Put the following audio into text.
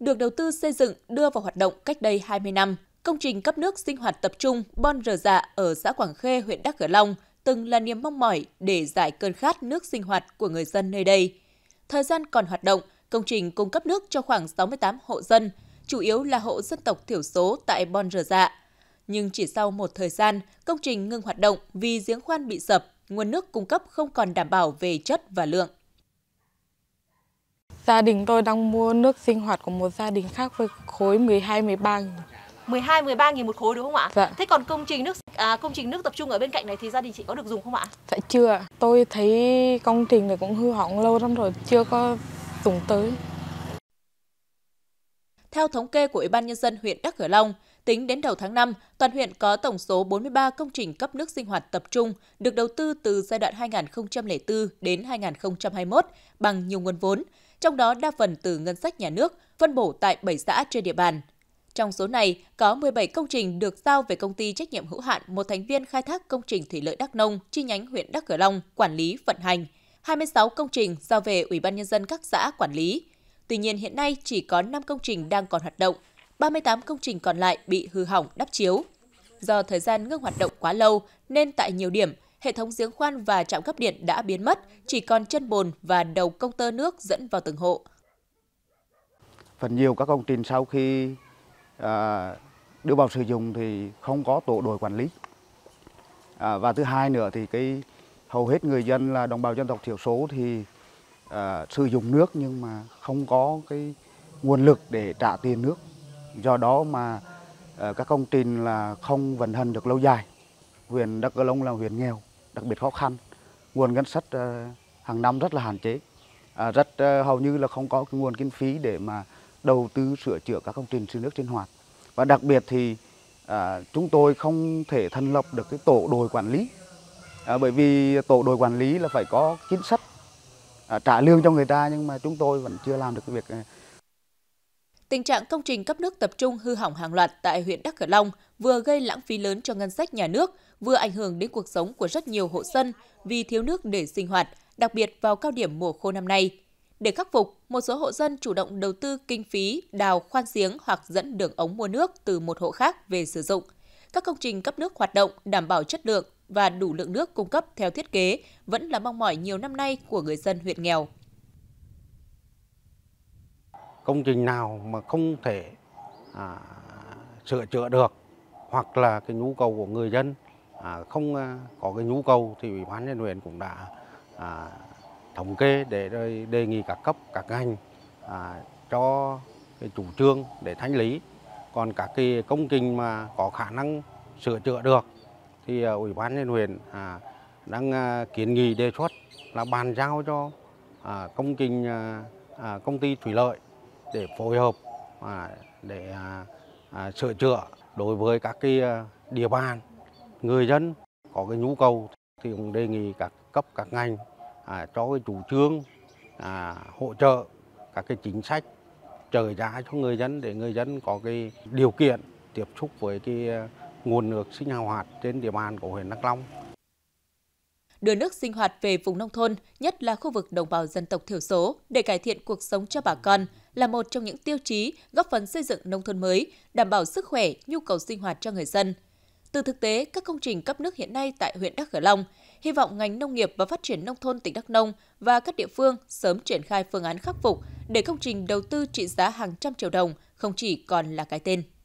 được đầu tư xây dựng đưa vào hoạt động cách đây 20 năm. Công trình cấp nước sinh hoạt tập trung Bon Rờ Dạ ở xã Quảng Khê, huyện Đắk Cửa Long từng là niềm mong mỏi để giải cơn khát nước sinh hoạt của người dân nơi đây. Thời gian còn hoạt động, công trình cung cấp nước cho khoảng 68 hộ dân, chủ yếu là hộ dân tộc thiểu số tại Bon Rờ Dạ. Nhưng chỉ sau một thời gian, công trình ngừng hoạt động vì giếng khoan bị sập, nguồn nước cung cấp không còn đảm bảo về chất và lượng. Gia đình tôi đang mua nước sinh hoạt của một gia đình khác với khối 12 13 nghìn. 12 13 nghìn một khối đúng không ạ? Dạ. Thế còn công trình nước à, công trình nước tập trung ở bên cạnh này thì gia đình chị có được dùng không ạ? Dạ chưa. Tôi thấy công trình này cũng hư hỏng lâu lắm rồi, chưa có dùng tới. Theo thống kê của Ủy ban nhân dân huyện Đắk Cửa Long, tính đến đầu tháng 5, toàn huyện có tổng số 43 công trình cấp nước sinh hoạt tập trung được đầu tư từ giai đoạn 2004 đến 2021 bằng nhiều nguồn vốn trong đó đa phần từ ngân sách nhà nước, phân bổ tại 7 xã trên địa bàn. Trong số này, có 17 công trình được giao về công ty trách nhiệm hữu hạn một thành viên khai thác công trình thủy lợi Đắk Nông chi nhánh huyện Đắk cửa Long quản lý vận hành, 26 công trình giao về Ủy ban nhân dân các xã quản lý. Tuy nhiên hiện nay chỉ có 5 công trình đang còn hoạt động, 38 công trình còn lại bị hư hỏng đắp chiếu. Do thời gian ngưng hoạt động quá lâu nên tại nhiều điểm hệ thống giếng khoan và trạm cấp điện đã biến mất, chỉ còn chân bồn và đầu công tơ nước dẫn vào từng hộ. Phần nhiều các công trình sau khi à, đưa vào sử dụng thì không có tổ đội quản lý. À, và thứ hai nữa thì cái hầu hết người dân là đồng bào dân tộc thiểu số thì à, sử dụng nước nhưng mà không có cái nguồn lực để trả tiền nước. Do đó mà à, các công trình là không vận hành được lâu dài. Huyện Đắk Cơ Long là huyện nghèo, đặc biệt khó khăn nguồn ngân sách ờ, hàng năm rất là hạn chế à, rất ờ, hầu như là không có cái nguồn kinh phí để mà đầu tư sửa chữa các công trình xử nước sinh hoạt và đặc biệt thì à, chúng tôi không thể thành lập được cái tổ đội quản lý à, bởi vì tổ đội quản lý là phải có chính sách trả lương cho người ta nhưng mà chúng tôi vẫn chưa làm được cái việc ờ, Tình trạng công trình cấp nước tập trung hư hỏng hàng loạt tại huyện Đắk Cờ Long vừa gây lãng phí lớn cho ngân sách nhà nước, vừa ảnh hưởng đến cuộc sống của rất nhiều hộ dân vì thiếu nước để sinh hoạt, đặc biệt vào cao điểm mùa khô năm nay. Để khắc phục, một số hộ dân chủ động đầu tư kinh phí đào khoan giếng hoặc dẫn đường ống mua nước từ một hộ khác về sử dụng. Các công trình cấp nước hoạt động đảm bảo chất lượng và đủ lượng nước cung cấp theo thiết kế vẫn là mong mỏi nhiều năm nay của người dân huyện nghèo công trình nào mà không thể à, sửa chữa được hoặc là cái nhu cầu của người dân à, không à, có cái nhu cầu thì ủy ban nhân huyện cũng đã à, thống kê để rồi đề nghị các cấp các ngành à, cho cái chủ trương để thanh lý còn các cái công trình mà có khả năng sửa chữa được thì à, ủy ban nhân huyện à, đang à, kiến nghị đề xuất là bàn giao cho à, công trình à, à công ty thủy lợi để phối hợp à, để à, à, sửa chữa đối với các cái địa bàn người dân có cái nhu cầu thì cũng đề nghị các cấp các ngành cho cái chủ trương hỗ trợ các cái chính sách trợ giá cho người dân để người dân có cái điều kiện tiếp xúc với cái nguồn nước sinh hoạt trên địa bàn của huyện Đắk Long đưa nước sinh hoạt về vùng nông thôn, nhất là khu vực đồng bào dân tộc thiểu số để cải thiện cuộc sống cho bà con là một trong những tiêu chí góp phần xây dựng nông thôn mới, đảm bảo sức khỏe, nhu cầu sinh hoạt cho người dân. Từ thực tế, các công trình cấp nước hiện nay tại huyện Đắk Cờ Long, hy vọng ngành nông nghiệp và phát triển nông thôn tỉnh Đắk Nông và các địa phương sớm triển khai phương án khắc phục để công trình đầu tư trị giá hàng trăm triệu đồng không chỉ còn là cái tên.